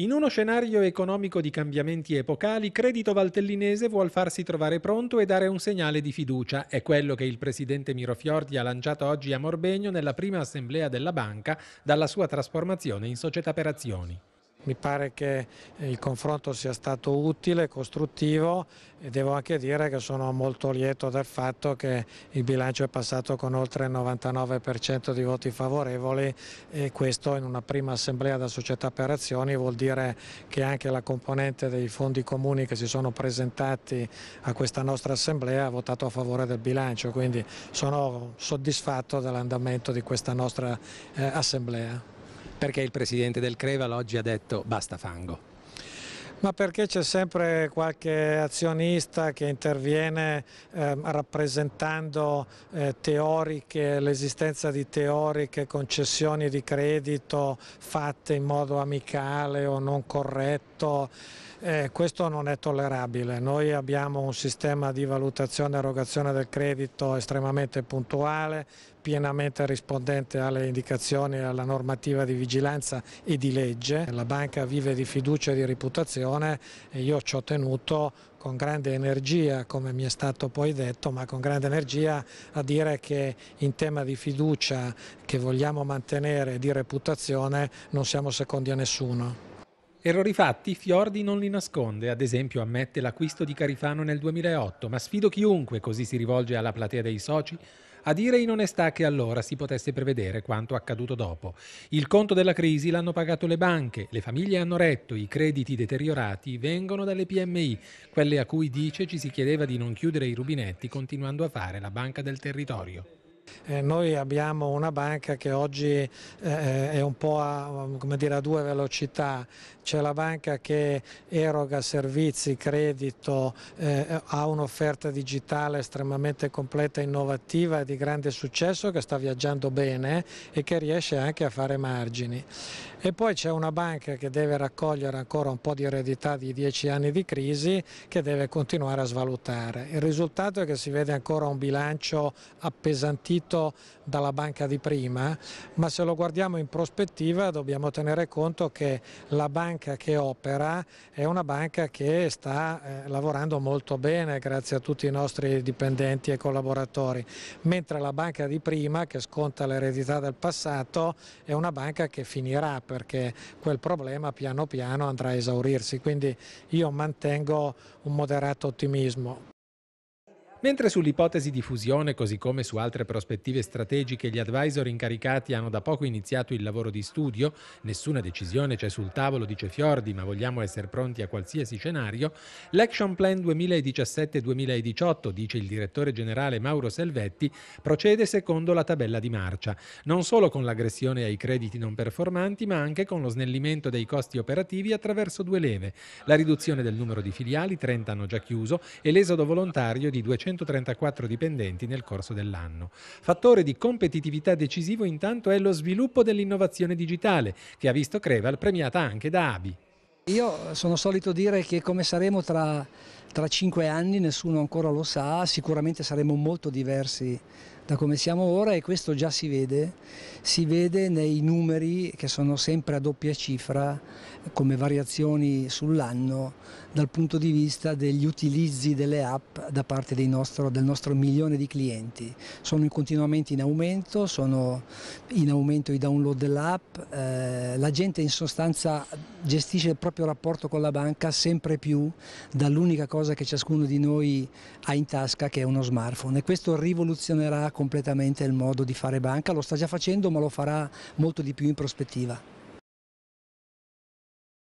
In uno scenario economico di cambiamenti epocali, Credito Valtellinese vuol farsi trovare pronto e dare un segnale di fiducia. È quello che il presidente Mirofiordi ha lanciato oggi a Morbegno nella prima assemblea della banca dalla sua trasformazione in società per azioni. Mi pare che eh, il confronto sia stato utile, costruttivo e devo anche dire che sono molto lieto del fatto che il bilancio è passato con oltre il 99% di voti favorevoli e questo in una prima assemblea da società per azioni vuol dire che anche la componente dei fondi comuni che si sono presentati a questa nostra assemblea ha votato a favore del bilancio, quindi sono soddisfatto dell'andamento di questa nostra eh, assemblea. Perché il presidente del Creval oggi ha detto basta fango? Ma perché c'è sempre qualche azionista che interviene eh, rappresentando eh, teoriche, l'esistenza di teoriche concessioni di credito fatte in modo amicale o non corretto questo, eh, questo non è tollerabile. Noi abbiamo un sistema di valutazione e erogazione del credito estremamente puntuale, pienamente rispondente alle indicazioni e alla normativa di vigilanza e di legge. La banca vive di fiducia e di reputazione e io ci ho tenuto con grande energia, come mi è stato poi detto, ma con grande energia a dire che in tema di fiducia che vogliamo mantenere e di reputazione non siamo secondi a nessuno. Errori fatti, Fiordi non li nasconde, ad esempio ammette l'acquisto di Carifano nel 2008, ma sfido chiunque, così si rivolge alla platea dei soci, a dire in onestà che allora si potesse prevedere quanto accaduto dopo. Il conto della crisi l'hanno pagato le banche, le famiglie hanno retto, i crediti deteriorati vengono dalle PMI, quelle a cui dice ci si chiedeva di non chiudere i rubinetti continuando a fare la banca del territorio. Eh, noi abbiamo una banca che oggi eh, eh, è un po' a, dire, a due velocità, c'è la banca che eroga servizi, credito, ha un'offerta digitale estremamente completa, innovativa e di grande successo che sta viaggiando bene e che riesce anche a fare margini. E poi c'è una banca che deve raccogliere ancora un po' di eredità di dieci anni di crisi che deve continuare a svalutare. Il risultato è che si vede ancora un bilancio appesantito garantito dalla banca di prima, ma se lo guardiamo in prospettiva dobbiamo tenere conto che la banca che opera è una banca che sta eh, lavorando molto bene grazie a tutti i nostri dipendenti e collaboratori, mentre la banca di prima che sconta l'eredità del passato è una banca che finirà perché quel problema piano piano andrà a esaurirsi, quindi io mantengo un moderato ottimismo. Mentre sull'ipotesi di fusione, così come su altre prospettive strategiche, gli advisor incaricati hanno da poco iniziato il lavoro di studio, nessuna decisione c'è sul tavolo, dice Fiordi, ma vogliamo essere pronti a qualsiasi scenario, l'Action Plan 2017-2018, dice il direttore generale Mauro Selvetti, procede secondo la tabella di marcia, non solo con l'aggressione ai crediti non performanti, ma anche con lo snellimento dei costi operativi attraverso due leve, la riduzione del numero di filiali, 30 hanno già chiuso, e l'esodo volontario di 200 234 dipendenti nel corso dell'anno. Fattore di competitività decisivo intanto è lo sviluppo dell'innovazione digitale, che ha visto Creval premiata anche da ABI. Io sono solito dire che come saremo tra tra cinque anni nessuno ancora lo sa, sicuramente saremo molto diversi da come siamo ora e questo già si vede, si vede nei numeri che sono sempre a doppia cifra come variazioni sull'anno dal punto di vista degli utilizzi delle app da parte nostro, del nostro milione di clienti. Sono continuamente in aumento, sono in aumento i download dell'app, eh, la gente in sostanza gestisce il proprio rapporto con la banca sempre più dall'unica cosa cosa che ciascuno di noi ha in tasca che è uno smartphone e questo rivoluzionerà completamente il modo di fare banca, lo sta già facendo ma lo farà molto di più in prospettiva.